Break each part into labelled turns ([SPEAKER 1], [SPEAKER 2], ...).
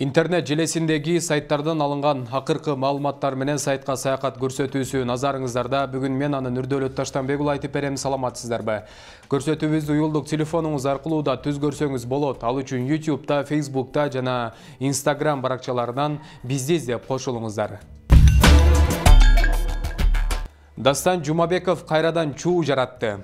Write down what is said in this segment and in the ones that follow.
[SPEAKER 1] интернет желесиндеги сайттардан алынган акыркы маалыматтар менен сайтка саякат көрсөтүүсү назарыңыздарда бүгүн мен аны нурдөөлөт таштанбек айтып берем саламатсыздарбы көрсөтүүбүздү уюлдук телефонуңуз аркылуу да түз көрсөңүз болот ал үчүн ютубта фейсбукта жана инстаграм баракчаларынан бизди издеп кошулуңуздар дастан жумабеков кайрадан чуу жаратты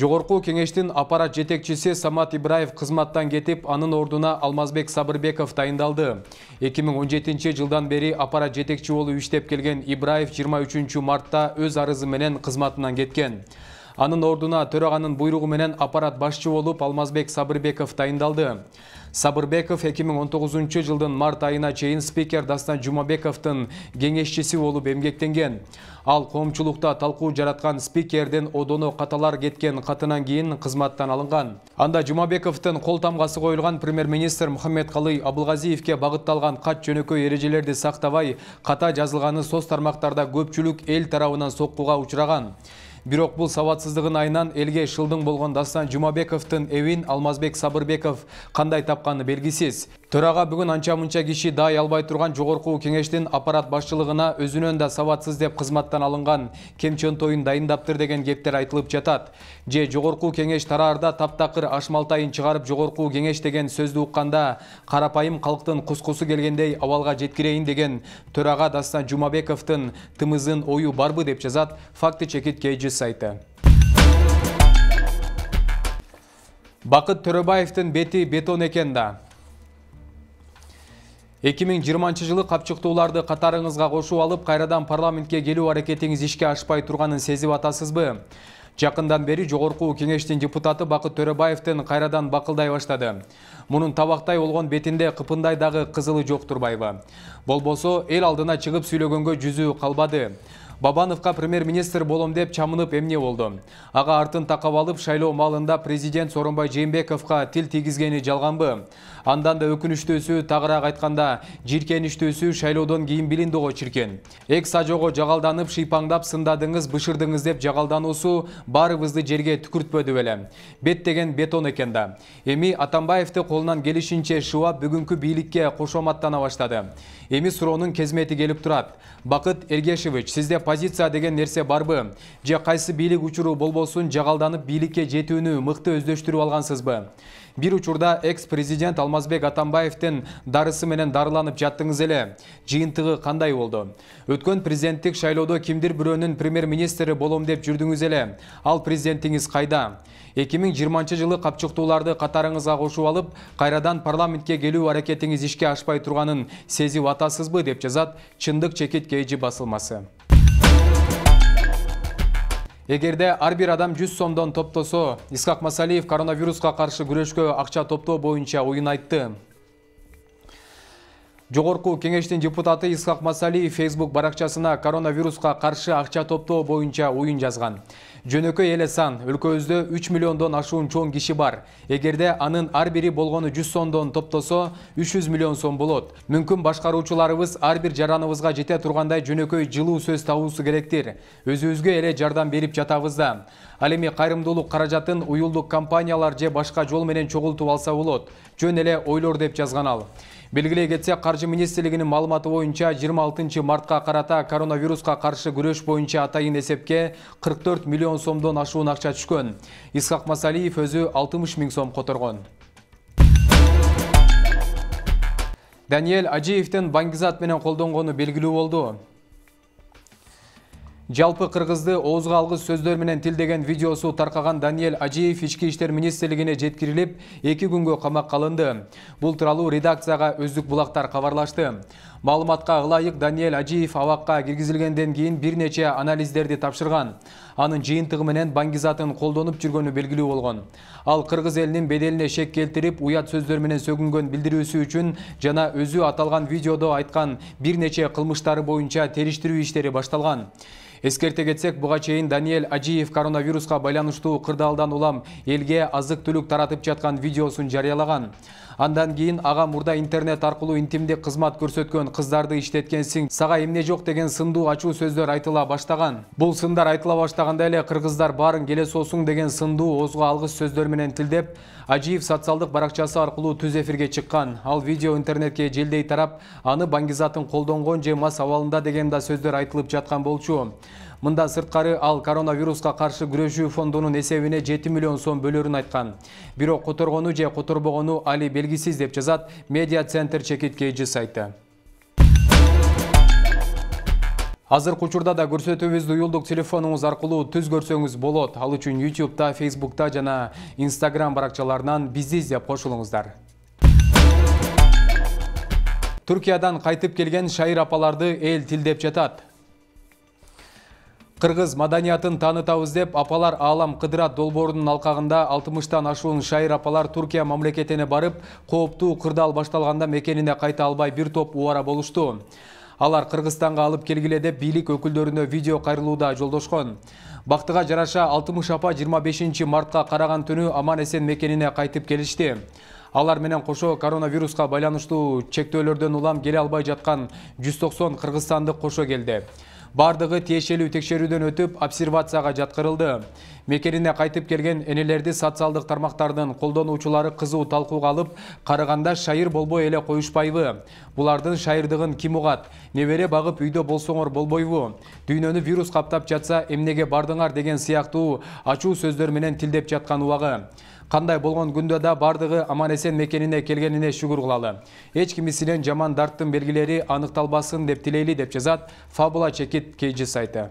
[SPEAKER 1] Жоғырқу кеңештин аппарат жетекчісі Самат Ибраев қызматтан кетип, анын ордуна Алмазбек Сабырбеков дайындалды. 2017 жылдан бері аппарат жетекчі олы үштеп келген Ибраев 23 мартта өз арызы менен кызматынан кеткен. анын ордуна төраганын буйругу менен аппарат башчы болуп алмазбек сабырбеков дайындалды сабырбеков эки миң он тогузунчу жылдын март айына чейин спикер дастан жумабековдун кеңешчиси болуп эмгектенген ал коомчулукта талкуу жараткан спикердин одоно каталар кеткен катынан кийин кызматтан алынган анда жумабековдун кол тамгасы коюлган премьер министр мухаммедкалый абылгазиевке багытталган кат жөнөкөй эрежелерди сактабай ката жазылганы соц тармактарда көпчүлүк эл тарабынан соккуга учураган Бирок бул сауатсыздығын айынан элге шылдың болгон Дастан Жумабековтың эвин Алмазбек Сабырбеков кандай тапқаны белгисиз. Төрага бүгін анча мынча киши дай албай турган жогорку кеңештин аппарат башчылыгына өзүнөн да сабатсыз деп кызматтан алынган тойын дайындаптыр деген кептер айтылып жатат. Же жогорку кеңеш тараарда таптакыр ашмалтайын чыгарып жогорку кеңеш деген сөздү укканда карапайым калктын кускусу келгендей абалга жеткирейин деген төрага Дастан Жумабековтун тымызын ою барбы деп жазат факты чекит kg сайты бақыт төрөбаевдин беті бетон экен да эки жылы капчыктууларды қатарыңызға кошуп алып қайрадан парламентке келу аракетиңиз ишке ашпай турганын сезип атасызбы жакындан бері жогорку кеңештин депутаты Бақыт төрөбаевдин қайрадан бақылдай баштады Мұның табақтай болгон бетінде қыпындайдағы қызылы жоқ жок турбайбы болбосо эл алдына чыгып сүйлөгөнгө жүзү қалбады. Бабановқа премьер-министр болом деп чамынып эмне болду. Аға артын тақавалып алып шайлоо маалында президент Сооронбай тіл тил жалған жалганбы? андан да өкүнүчтүүсү тагыраак айтканда жийиркеничтүүсү шайлоодон кийин билиндиго чиркен экс ажого жагалданып шыйпаңдап сындадыңыз бышырдыңыз деп жагалдануусу баарыбызды жерге түкүртпөдү беле бет деген бетон экен да эми атамбаевди колунан келишинче шыбап бүгүнкү бийликке кошоматтана баштады эми суроонун кезмети келип турат бакыт эргешович сизде позиция деген нерсе барбы же кайсы бийлик учуру болбосун жагалданып бийликке жетүүнү мыкты өздөштүрүп алгансызбы Бір учурда экс-президент Алмазбек Атамбаевтен дарысы менен дарыланып жаттыңыз эле. Жыйынтыгы кандай болду? Өткөн президенттик шайлоодо кимдир бирөөнүн премьер-министри болом деп жүрдіңіз эле. Ал президентиңиз қайда, 2020 жылы қапчықтыларды катарыңызга кошуп алып, қайрадан парламентке келу аракетиңиз ишке ашпай турганын сезип атасызбы деп жазат Чындык чекит басылмасы. эгерде ар бир адам жүз сомдон топтосо исхак масалиев коронавируска каршы күрөшкө акча топтоо боюнча оюн айтты жогорку кеңештин депутаты исхак масалиев фейсбук баракчасына коронавируска каршы акча топтоо боюнча оюн жазган жөнөкөй эле сан өлкөбүздө 3 миллиондон ашуун чоң киши бар эгерде анын ар бири болгону 100 сомдон топтосо 300 миллион сом болот мүмкүн башкаруучуларыбыз ар бир жараныбызга жете тургандай жөнөкөй жылуу сөз табуусу керектир өзүбүзгө эле жардам берип жатабыз да ал эми кайрымдуулук каражатын уюлдук компаниялар же башка жол менен чогултуп алса болот жөн эле ойлор деп жазган ал белгилей кетсек каржы министрлигинин маалыматы боюнча жыйырма алтынчы мартка карата коронавируска каршы күрөш боюнча атайын эсепке кырк төрт миллион сомдон ашуун акча түшкөн исхак масалиев өзү алтымыш миң сом которгон даниэль ажиевдин баңгизат менен колдонгону белгилүү болду Жалпы қырғызды оғызға алғыз сөздерменен тілдеген видеосу тарқаған Даниел Ажиев ішкі іштер министрлигине жеткирилип, екі күнгө қамақ қалынды. Бұл тұралу редакцияға өздік бұлақтар қаварлашты. Малыматқа ғылайық Даниэль Аджиев аваққа кергізілгенден кейін нече анализдерді тапшырған. Анын жыйынтыгы менен бангизатын қолдонып жүргені белгілі болгон. Ал қырғыз елінің беделіне шек келтіріп, уят сөздөр менен сөгінген білдіруісі үшін жана өзі аталған видеода айтқан нече қылмыштары бойынша териштіру иштери башталған. Эскерте кетсек, бұға чейін Даниэль Аджиев коронавирусқа байланыштуу кырдаалдан улам елге азык түлік таратып жатқан видеосын жарыялаган андан кийин ага мурда интернет аркылуу интимдик кызмат көрсөткөн кыздарды иштеткенсиң сага эмне жок деген сындуу ачуу сөздөр айтыла баштаган бул сындар айтыла баштаганда эле кыргыздар баарың келе соосуң деген сындуу оозго алгыс сөздөр менен тилдеп ажиев социалдык баракчасы аркылуу түз эфирге чыккан ал видео интернетке желдей тарап аны баңгизатын колдонгон же мас абалында деген да сөздөр айтылып жаткан болчу мындан сырткары ал коронавируска каршы күрөшүү фондунун эсебине жети миллион сом бөлөрүн айткан бирок которгону же которбогону али белгисиз деп жазат медиа центр чекит кйж сайты азыркы учурда да көрсөтүүбүздү уюлдук телефонуңуз аркылуу түз көрсөңүз болот ал үчүн outubта фейсбукта жана instaграм баракчаларынан бизди издеп кошулуңуздар түркиядан кайтып келген шайыр апаларды эл тилдеп жатат кыргыз маданиятын таанытабыз деп апалар аалам кыдырат долбоорунун алкагында алтымыштан ашуун шайыр апалар туркия мамлекетине барып кооптуу кырдаал башталганда мекенине кайта албай бир топ убара болушту алар кыргызстанга алып келгиле деп бийлик өкүлдөрүнө видео кайрылууда жолдошкон бактыга жараша алтымыш апа жыйырма бешинчи мартка караган түнү аман эсен мекенине кайтып келишти алар менен кошо коронавируска байланыштуу чектөөлөрдөн улам келе албай жаткан жүз токсон кыргызстандык кошо келди бардыгы тиешелүү текшерүүдөн өтүп обсервацияга жаткырылды мекенине кайтып келген энелерди социалдык тармактардын колдонуучулары кызуу талкууга алып карыганда шайыр болбой эле коюшпайбы булардын шайырдыгын ким угат небере багып үйдө болсоңор болбойбу дүйнөнү вирус каптап жатса эмнеге бардыңар деген сыяктуу ачуу сөздөр менен тилдеп жаткан убагы Қандай болған күнді да бардығы аманесен мекеніне келгеніне шүгір қылалы. Еч кімісінен жаман дарттың белгілері анықталбасын деп тілейлі деп жазат Фабула Чекит кейджі сайты.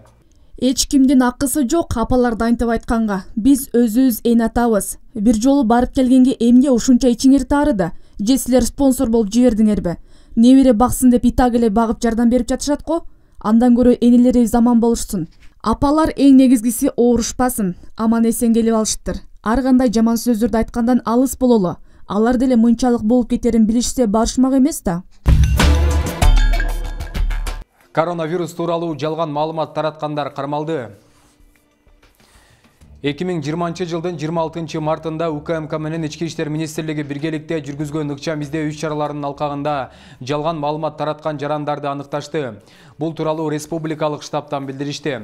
[SPEAKER 2] Эч кимдин акысы жок апаларды антип айтканга. Биз өз эн атабыз. Бір жолы барып келгенге эмне ушунча ичиңер таарыды? Же силер спонсор болуп жибердиңерби? Небере баксын деп итак эле багып жардам берип жатышат го. Андан көрө энелерибиз заман болушсун. Апалар эң негизгиси оорушпасын, аман эсен келип алышыптыр. ар кандай жаман сөздөрдү айткандан алыс бололу алар деле мынчалык болуп кетерин билишсе барышмак эмес да
[SPEAKER 1] коронавирус тууралуу жалган маалымат тараткандар кармалды эки миң жыйырманчы жылдын жыйырма алтынчы мартында укмк менен ички иштер министрлиги биргеликте жүргүзгөн ыкчам издөө иш чараларынын алкагында жалган маалымат тараткан жарандарды аныкташты бул тууралуу республикалык штабтан билдиришти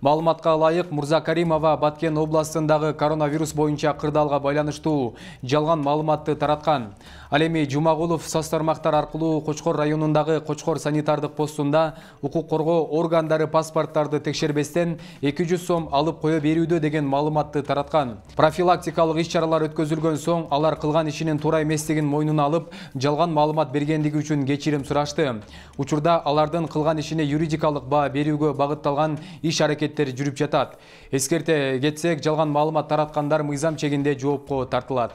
[SPEAKER 1] маалыматка ылайык мурза каримова баткен областындагы коронавирус боюнча кырдаалга байланыштуу жалган маалыматты тараткан ал эми жумагулов соц тармактар аркылуу кочкор районундагы кочкор санитардык постунда укук коргоо органдары паспорттарды текшербестен эки жүз сом алып кое берүүдө деген маалымат маалыматты таратқан. Профилактикалық иш чаралар өткөзүлгөн соң алар қылған ишинин турай эместигин мойнуна алып жалған малымат бергендиги үчүн кечирим сұрашты. учурда алардың қылған ишине юридикалық ба беруге бағытталған иш әрекеттер жүріп жатат эскерте кетсек жалған малымат таратқандар мыйзам чегинде жоопко тартылат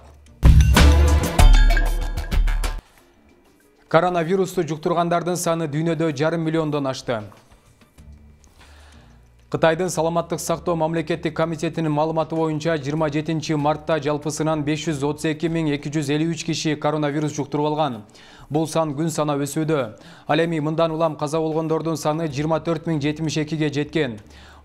[SPEAKER 1] коронавирусту жұқтырғандардың саны дүйнөдө жарым миллиондон ашты Қытайдың саламаттық сақтау мамлекеттік комитетінің малыматы ойынша 27 мартта жалпысынан 532.253 кеші коронавирус жұқтырып алған. Бұл сан күн сана өсуді. Алеми мұндан ұлам қаза болғандардың саны 24.072-ге жеткен.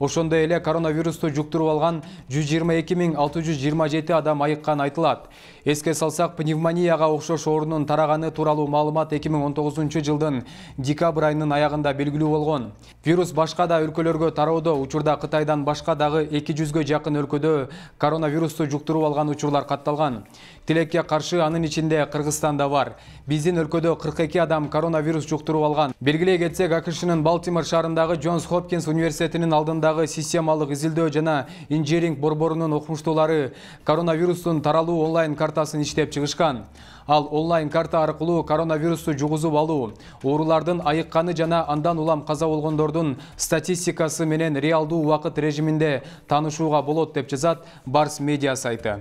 [SPEAKER 1] ошондой эле коронавирусту жуктуруп алган жүз жыйырма эки миң алты жүз жыйырма жети адам айыкканы айтылат эске салсак пневмонияга окшош оорунун тараганы тууралуу маалымат эки миң он тогузунчу жылдын декабрь айынын аягында белгилүү болгон вирус башка да өлкөлөргө тароодо учурда кытайдан башка дагы эки жүзгө жакын өлкөдө коронавирусту жуктуруп алган учурлар катталган тилекке каршы анын ичинде кыргызстан да бар биздин өлкөдө кырк эки адам коронавирус жуктуруп алган белгилей кетсек акшнын балтимор шаарындагы джонс хопкинс университетинин алдында дагы системалык изилдөө жана инжеринг борборунун окумуштуулары коронавирустун таралуу онлайн картасын иштеп чыгышкан ал онлайн карта аркылуу коронавирусту жугузуп алуу оорулардын айыкканы жана андан улам каза болгондордун статистикасы менен реалдуу убакыт режиминде таанышууга болот деп жазат барс медиа сайты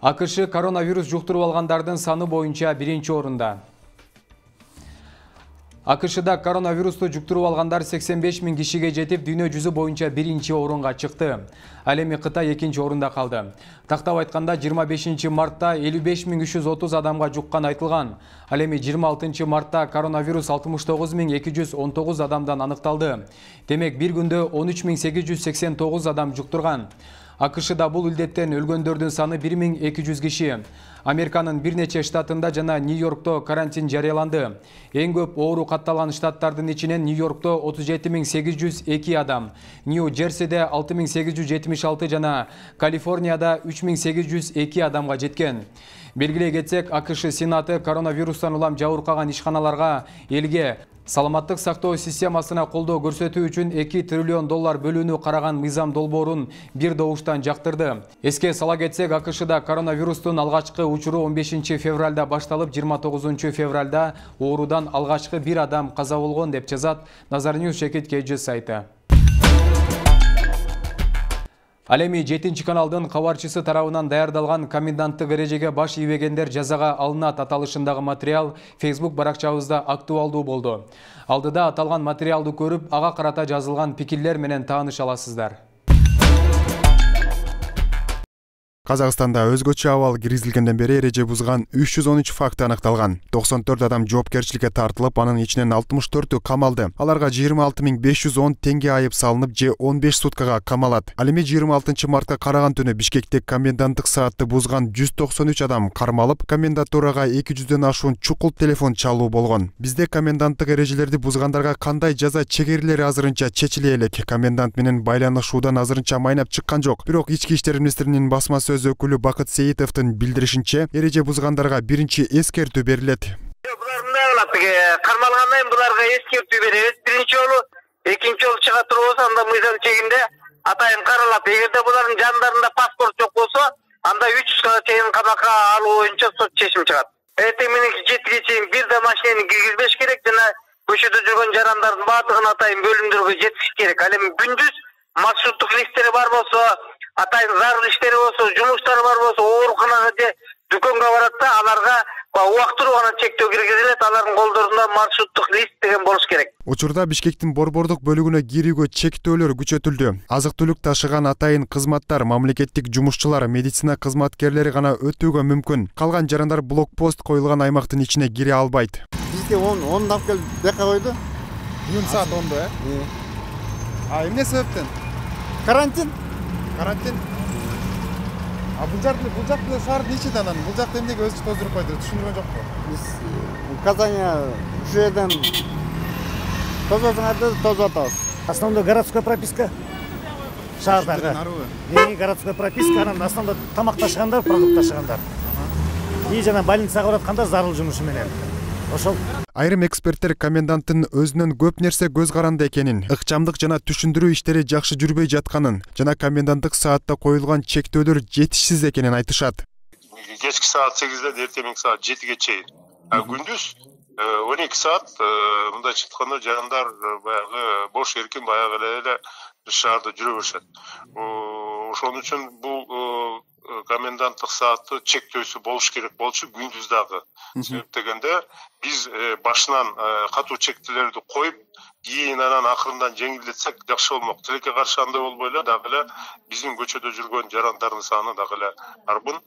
[SPEAKER 1] акш коронавирус жуктуруп алгандардын саны боюнча биринчи орунда АКШ-да коронавирусты жүктіру алғандар 85 мін кешіге жетіп дүйнө жүзі бойынша бірінші орынға чықты. Әлемі Қытай екенші орында қалды. Тақтау айтқанда айтқанда 25 мартта 55330 адамға жұққан айтылған. Әлемі 26 мартта коронавирус 69219 адамдан анықталды. демек бір күнді 13889 адам жуктурган да бұл үлдеттен өлгендердің саны 1200 кеші. Американың бир нече штатында жана нью йоркто карантин жареланды. Ең көп оғыру қатталан штаттардың ішінен нью йоркто 37802 адам нью джерсиде 76 жана Калифорнияда 3802 адамға жеткен. Белгілей кетсек, АКШ Сенаты коронавирустан улам жауырқаған ишханаларға елге Саламаттық сақтау системасына қолды көрсету үшін 2 триллион доллар бөліні қараған мизам долборын бір доуштан жақтырды. Еске сала кетсек, АКШ-да коронавирустың алғашқы ұчыру 15 февральда башталып, 29 февральда орудан алғашқы бір адам қаза деп жазат Назарнюс шекет сайты. Ал эми ші каналдын кабарчысы тарабынан даярдалган коменданттык эрежеге баш ийбегендер жазаға алына аталышындагы материал Facebook баракчабызда актуалды болды. Алдыда аталған материалды көріп, аға қарата жазылған пекеллер менен тааныша аласыздар.
[SPEAKER 2] казакстанда өзгөчө абал киргизилгенден бери эреже бузган үч жүз он үч факты аныкталган токсон төрт адам жоопкерчиликке тартылып анын ичинен алтымыш төртү камалды аларга жыйырма алты миң беш жүз он теңге айып салынып же он беш суткага камалат ал эми жыйырма алтынчы мартка караган түнү бишкекте коменданттык саатты бузган жүз токсон үч адам кармалып комендатурага эки жүздөн ашуун чукул телефон чалуу болгон бизде коменданттык эрежелерди бузгандарга кандай жаза чегерилери азырынча чечиле элек комендант менен байланышуудан азырынча майнап чыккан жок бирок ички иштер министринин басма сөзү сөз өкілі бақыт сейітовтің билдиришинче эреже бузгандарга биринчи эскертүү берилет
[SPEAKER 1] булар мындай кылат кармалгандан кийин буларга эскертүү беребиз биринчи жолу экинчи жолу чыга туруп болсо анда мыйзам чегинде атайын каралат эгерде булардын жандарында паспорт жок болсо анда үч жүзгө чейин камакка алуу боюнча сот чечим чыгат эртең мененки жетиге чейин бир да машинени киргизбеш керек жана көчөдө жүргөн жарандардын баардыгын атайын бөлүмдөргө жеткизиш керек ал эми күндүз маршруттук рейстер бар болсо атайын зарыл иштери болсо жумуштары бар болсо ооруканага же дүкөнгө барат да аларга убактылуу гана чектөө киргизилет алардын колдорунда маршруттук лист деген болуш керек
[SPEAKER 2] учурда бишкектин борбордук бөлүгүнө кирүүгө чектөөлөр күчөтүлдү азык түлүк ташыган атайын кызматтар мамлекеттик жумушчулар медицина кызматкерлери гана өтүүгө мүмкүн калган жарандар блокпост коюлган аймактын ичине кире албайт
[SPEAKER 1] бизге он ондо алып келип бияка койду
[SPEAKER 2] бүгүн саат ондо э? э а эмне себептен карантин карантин а бул жак бул жактын шаары да анан бул жакты эмнеге өзү тоздуруп койду түшүндүргөн жокпу биз указание ушул жерден тозосуңар деп тозуп атабыз основной городской прописка шаардагы городской прописка анан основной тамак ташыгандар продукт ташыгандар и жана больницага бараткандар зарыл жумушу менен ошол айрым эксперттер коменданттын өзүнөн көп нерсе көз каранды экенин ыкчамдык жана түшүндүрүү иштери жакшы жүрбөй жатканын жана коменданттык саатта коюлган чектөөлөр жетишсиз экенин айтышат кечки саат сегизден эртең мененки саат жетиге чейин а күндүз э, он эки саат э, мындайча айтканда жарандар э, баягы бош эркин баягы эле эле шаарда жүрө беришет ошон үчүн бул Э, коменданттык саатты чектөөсү болуш керек болчу күндүз дагы себеп дегенде биз э, башынан э, катуу чектелерди коюп кийин анан акырындан жеңилдетсек жакшы болмок тилекке каршы андай болбой эле дагы эле биздин көчөдө жүргөн жарандардын саны дагы эле арбын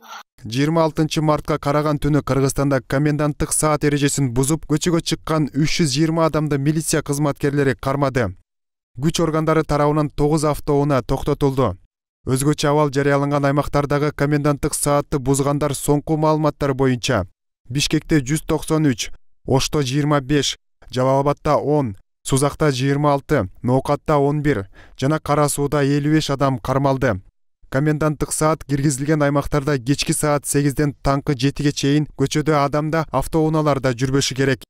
[SPEAKER 2] жыйырма алтынчы мартка караган түнү кыргызстанда коменданттык саат эрежесин бузуп көчөгө чыккан үч жүз жыйырма адамды милиция кызматкерлери кармады күч органдары тарабынан тогуз автоунаа токтотулду өзгөчө абал жарыяланган аймактардагы коменданттык саатты бузгандар соңку маалыматтар боюнча бишкекте жүз токсон үч ошто жыйырма беш жалал абадта он сузакта жыйырма алты ноокатта он бир жана кара сууда элүү беш адам кармалды коменданттык саат киргизилген аймактарда кечки саат сегизден таңкы жетиге чейин көчөдө адам да автоунаалар да жүрбөшү керек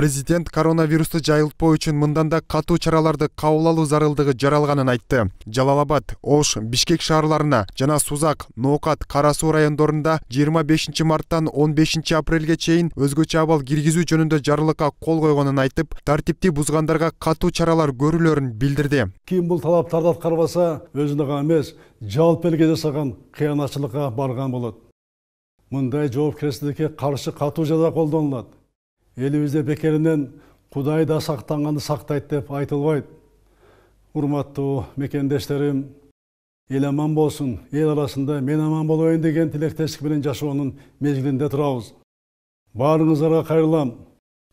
[SPEAKER 2] президент коронавирусты жайылтпоо үчүн мындан да катуу чараларды кабыл алуу зарылдыгы жаралганын айтты жалал абад ош бишкек шаарларына жана сузак ноокат кара суу райондорунда жыйырма бешинчи марттан он бешинчи апрелге чейин өзгөчө абал киргизүү жөнүндө жарлыкка кол койгонун айтып тартипти бузгандарга катуу чаралар көрүлөрүн билдирди ким бул талаптарды аткарбаса өзүнө гана эмес жалпы элге жасаган кыянатчылыкка барган болот мындай жоопкерчиликке каршы катуу жаза колдонулат елімізде бекерінен құдай да сақтанғанды сақтайды деп айтылбайды құрметті мекендестерім ел аман болсын ел арасында мен аман болайын деген тілектестікпенен менен жашоонун мезгилинде турабыз баарыңыздарга қары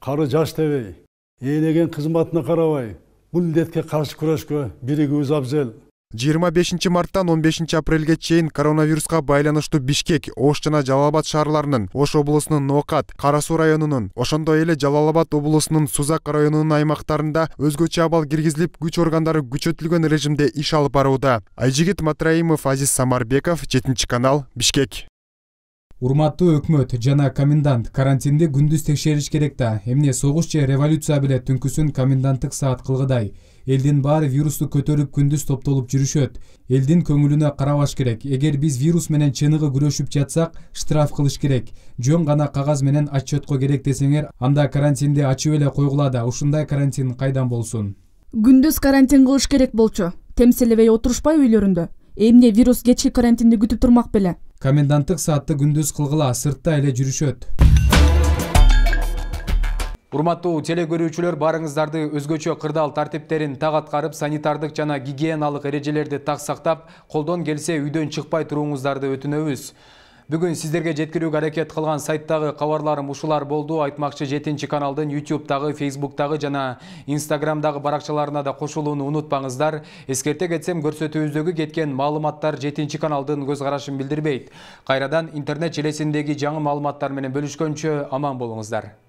[SPEAKER 2] кары жаш тебей ээлеген кызматына карабай бул илдетке каршы күрөшкө биригүүбүз абзел жыйырма бешинчи марттан он бешинчи апрелге чейин коронавируска байланыштуу бишкек ош жана жалал абад шаарларынын ош облусунун ноокат кара суу районунун ошондой эле жалал абад облусунун сузак районунун аймактарында өзгөчө абал киргизилип күч органдары күчөтүлгөн режимде иш алып барууда айжигит матраимов азиз самарбеков жетинчи канал бишкек
[SPEAKER 1] урматтуу өкмөт жана комендант карантинди күндүз текшериш керек да эмне согуш же революция беле түнкүсүн коменданттык саат кылгыдай элдин баары вирусту көтөрүп күндүз топтолуп жүрүшөт элдин көңүлүнө карабаш керек эгер биз вирус менен чыныгы күрөшүп жатсак штраф кылыш керек жөн гана кагаз менен отчетко керек десеңер анда карантинди ачып эле койгула да ушундай карантин кайдан болсун
[SPEAKER 2] күндүз карантин кылыш керек болчу темселебей отурушпайбы үйлөрүндө эмне вирус кечки
[SPEAKER 1] карантинди күтүп турмак беле коменданттык саатты күндүз кылгыла сыртта эле жүрүшөт Урматтуу көрүүчүлөр барыңыздарды өзгөчө кырдаал тартиптерин так аткарып, санитардык жана гигиеналык эрежелерди так сактап, колдон келсе үйдөн чыкпай турууңуздарды өтүнөбүз. Бүгүн сиздерге жеткирүүгө аракет кылган сайттагы кабарларым ушулар болду. Айтмакчы 7 каналдын facebook тағы жана Instagram'дагы баракчаларына да кошулууну унутпаңыздар. Эскерте кетсем, көрсөтүүбүздөгү кеткен маалыматтар 7 каналдың көз карашын билдирбейт. Кайрадан интернет желесиндеги жаңы маалыматтар менен бөлүшкөнчө аман болуңуздар.